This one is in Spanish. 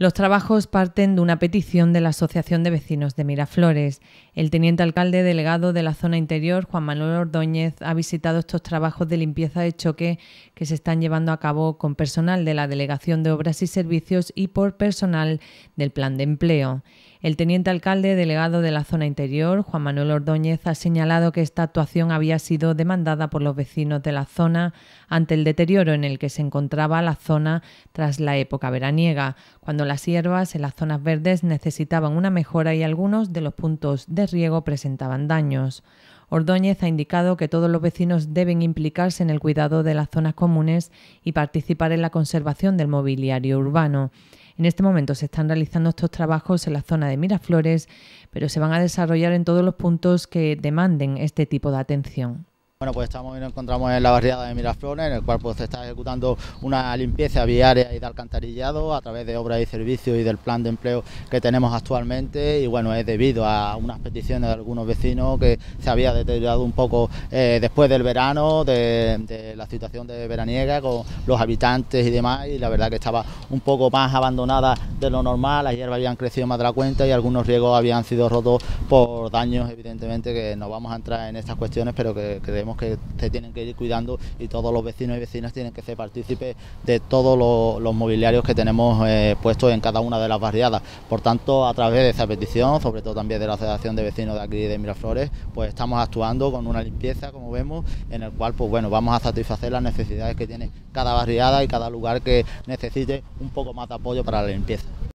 Los trabajos parten de una petición de la Asociación de Vecinos de Miraflores. El teniente alcalde delegado de la zona interior, Juan Manuel Ordóñez, ha visitado estos trabajos de limpieza de choque que se están llevando a cabo con personal de la Delegación de Obras y Servicios y por personal del Plan de Empleo. El teniente alcalde delegado de la zona interior, Juan Manuel Ordóñez, ha señalado que esta actuación había sido demandada por los vecinos de la zona ante el deterioro en el que se encontraba la zona tras la época veraniega, cuando las hierbas en las zonas verdes necesitaban una mejora y algunos de los puntos de riego presentaban daños. Ordóñez ha indicado que todos los vecinos deben implicarse en el cuidado de las zonas comunes y participar en la conservación del mobiliario urbano. En este momento se están realizando estos trabajos en la zona de Miraflores, pero se van a desarrollar en todos los puntos que demanden este tipo de atención. Bueno, pues estamos y nos encontramos en la barriada de Miraflores, en el cual pues, se está ejecutando una limpieza viaria y de alcantarillado a través de obras y servicios y del plan de empleo que tenemos actualmente. Y bueno, es debido a unas peticiones de algunos vecinos que se había deteriorado un poco eh, después del verano, de, la situación de veraniega con los habitantes y demás. Y la verdad que estaba un poco más abandonada de lo normal, las hierbas habían crecido más de la cuenta y algunos riegos habían sido rotos por daños, evidentemente, que no vamos a entrar en estas cuestiones, pero que debemos que se tienen que ir cuidando y todos los vecinos y vecinas tienen que ser partícipes de todos los, mobiliarios que tenemos eh, puestos en cada una de las barriadas. Por tanto, a través de esa petición, sobre todo también de la Asociación de Vecinos de aquí de Miraflores, pues estamos actuando con una limpieza, como vemos, en el cual pues bueno, vamos a satisfacer las necesidades que tiene cada barriada y cada lugar que necesite un poco más de apoyo para la limpieza.